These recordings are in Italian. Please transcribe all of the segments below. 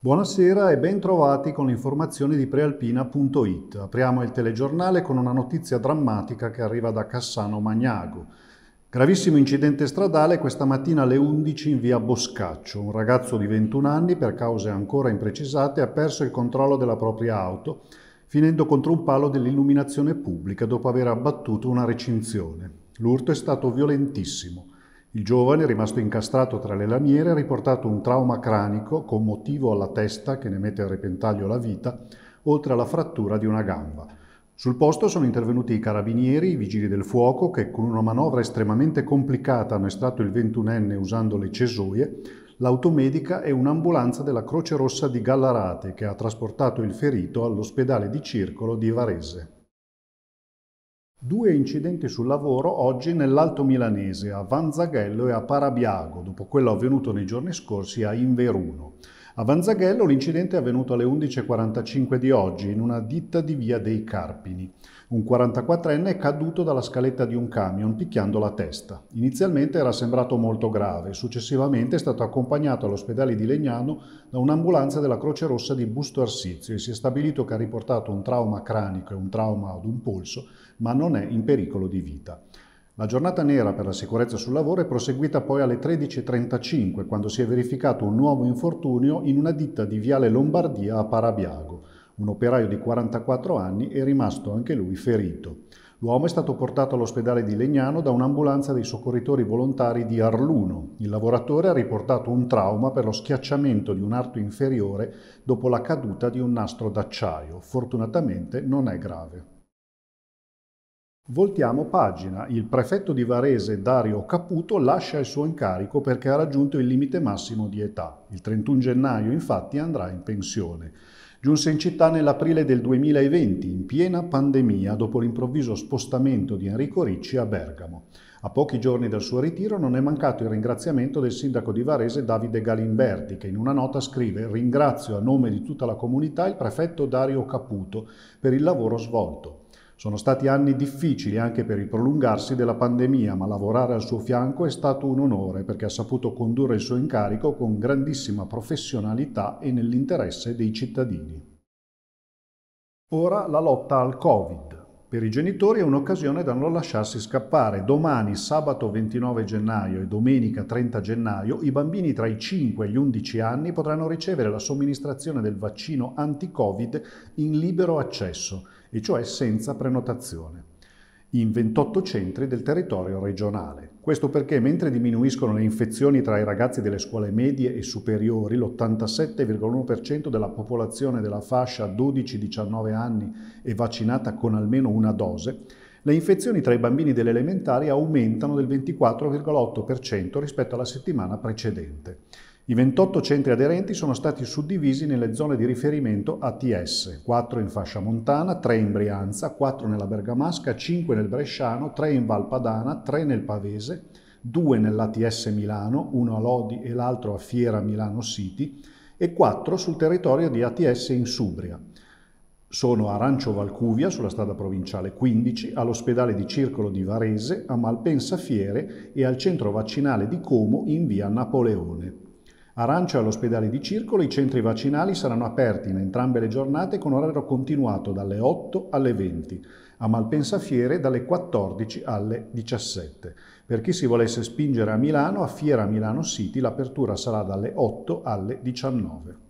Buonasera e ben trovati con le informazioni di prealpina.it. Apriamo il telegiornale con una notizia drammatica che arriva da Cassano Magnago. Gravissimo incidente stradale questa mattina alle 11 in via Boscaccio. Un ragazzo di 21 anni, per cause ancora imprecisate, ha perso il controllo della propria auto, finendo contro un palo dell'illuminazione pubblica dopo aver abbattuto una recinzione. L'urto è stato violentissimo. Il giovane, rimasto incastrato tra le lamiere, ha riportato un trauma cranico con motivo alla testa che ne mette a repentaglio la vita, oltre alla frattura di una gamba. Sul posto sono intervenuti i carabinieri, i vigili del fuoco, che con una manovra estremamente complicata hanno estratto il 21enne usando le cesoie, l'automedica e un'ambulanza della Croce Rossa di Gallarate che ha trasportato il ferito all'ospedale di Circolo di Varese. Due incidenti sul lavoro oggi nell'Alto Milanese, a Vanzaghello e a Parabiago, dopo quello avvenuto nei giorni scorsi a Inveruno. A Vanzaghello l'incidente è avvenuto alle 11.45 di oggi in una ditta di via dei Carpini. Un 44enne è caduto dalla scaletta di un camion picchiando la testa. Inizialmente era sembrato molto grave, successivamente è stato accompagnato all'ospedale di Legnano da un'ambulanza della Croce Rossa di Busto Arsizio e si è stabilito che ha riportato un trauma cranico e un trauma ad un polso, ma non è in pericolo di vita. La giornata nera per la sicurezza sul lavoro è proseguita poi alle 13.35 quando si è verificato un nuovo infortunio in una ditta di Viale Lombardia a Parabiago. Un operaio di 44 anni è rimasto anche lui ferito. L'uomo è stato portato all'ospedale di Legnano da un'ambulanza dei soccorritori volontari di Arluno. Il lavoratore ha riportato un trauma per lo schiacciamento di un arto inferiore dopo la caduta di un nastro d'acciaio. Fortunatamente non è grave. Voltiamo pagina. Il prefetto di Varese Dario Caputo lascia il suo incarico perché ha raggiunto il limite massimo di età. Il 31 gennaio infatti andrà in pensione. Giunse in città nell'aprile del 2020, in piena pandemia, dopo l'improvviso spostamento di Enrico Ricci a Bergamo. A pochi giorni dal suo ritiro non è mancato il ringraziamento del sindaco di Varese Davide Galimberti, che in una nota scrive Ringrazio a nome di tutta la comunità il prefetto Dario Caputo per il lavoro svolto. Sono stati anni difficili anche per il prolungarsi della pandemia, ma lavorare al suo fianco è stato un onore perché ha saputo condurre il suo incarico con grandissima professionalità e nell'interesse dei cittadini. Ora la lotta al Covid. Per i genitori è un'occasione da non lasciarsi scappare. Domani, sabato 29 gennaio e domenica 30 gennaio, i bambini tra i 5 e gli 11 anni potranno ricevere la somministrazione del vaccino anti-Covid in libero accesso, e cioè senza prenotazione in 28 centri del territorio regionale. Questo perché mentre diminuiscono le infezioni tra i ragazzi delle scuole medie e superiori, l'87,1% della popolazione della fascia 12-19 anni è vaccinata con almeno una dose, le infezioni tra i bambini delle elementari aumentano del 24,8% rispetto alla settimana precedente. I 28 centri aderenti sono stati suddivisi nelle zone di riferimento ATS, 4 in fascia montana, 3 in Brianza, 4 nella Bergamasca, 5 nel Bresciano, 3 in Valpadana, 3 nel Pavese, 2 nell'ATS Milano, 1 a Lodi e l'altro a Fiera Milano City, e 4 sul territorio di ATS in Subria. Sono a Rancio Valcuvia, sulla strada provinciale 15, all'ospedale di Circolo di Varese, a Malpensa Fiere e al centro vaccinale di Como in via Napoleone. A Rancio e all'ospedale di Circolo i centri vaccinali saranno aperti in entrambe le giornate con orario continuato dalle 8 alle 20, a Malpensa Fiere dalle 14 alle 17. Per chi si volesse spingere a Milano, a Fiera Milano City l'apertura sarà dalle 8 alle 19.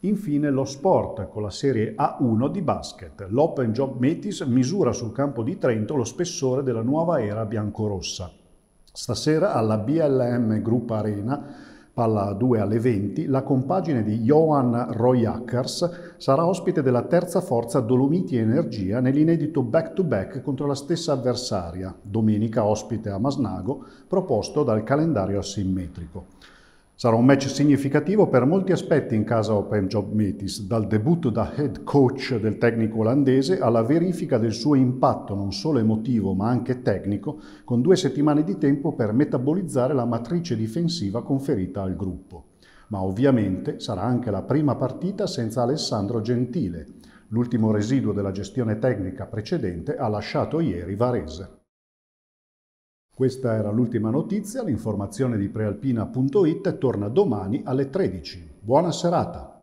Infine lo sport con la serie A1 di basket. L'Open Job Metis misura sul campo di Trento lo spessore della nuova era biancorossa. Stasera alla BLM Group Arena, palla 2 alle 20, la compagine di Johan Royackers sarà ospite della terza forza Dolomiti Energia nell'inedito back-to-back contro la stessa avversaria, domenica ospite a Masnago, proposto dal calendario asimmetrico. Sarà un match significativo per molti aspetti in casa Open Job Metis, dal debutto da head coach del tecnico olandese alla verifica del suo impatto non solo emotivo ma anche tecnico, con due settimane di tempo per metabolizzare la matrice difensiva conferita al gruppo. Ma ovviamente sarà anche la prima partita senza Alessandro Gentile. L'ultimo residuo della gestione tecnica precedente ha lasciato ieri Varese. Questa era l'ultima notizia, l'informazione di prealpina.it torna domani alle 13. Buona serata!